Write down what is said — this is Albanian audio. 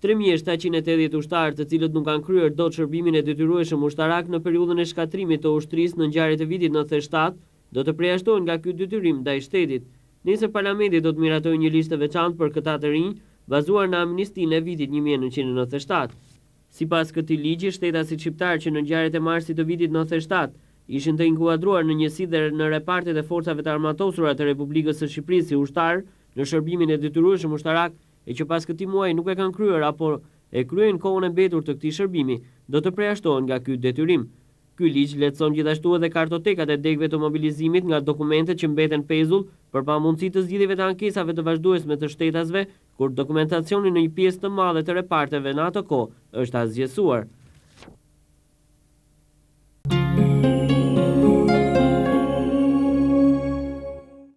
3.780 ushtarë të cilët nuk kanë kryer do të shërbimin e detyrueshëm ushtarak në periudhën e shkatrimit të ushtrisë në njarët e vitit 97, do të preashtohen nga ky detyrim da i shtetit. nëse parlamenti do të miratoj një listë veçantë për këta të rinjë, bazuar në amnistin e vitit 1997. Si pas këti ligji, shtetasit shqiptarë që në ngjarjet e marsit të vitit 97, ishën të inkuadruar në njësi dhe në repartit e forcave të armatosurat të Republikës e Shqipërisi ushtarë në shërbimin e detyrueshëm ushtarak e që pas këti muaj nuk e kanë kryer apo e kryen kohën e betur të këti shërbimi, do të preashtohen nga kjo detyrim. Ky ligj letëson gjithashtu edhe kartotekat e degve të mobilizimit nga dokumentet që mbeten pezull për pa mundësi të zgjidhjeve të ankesave të vazhdues me të shtetasve, kur dokumentacioni në një pjesë të madhe të reparteve në atë ko është azgjesuar.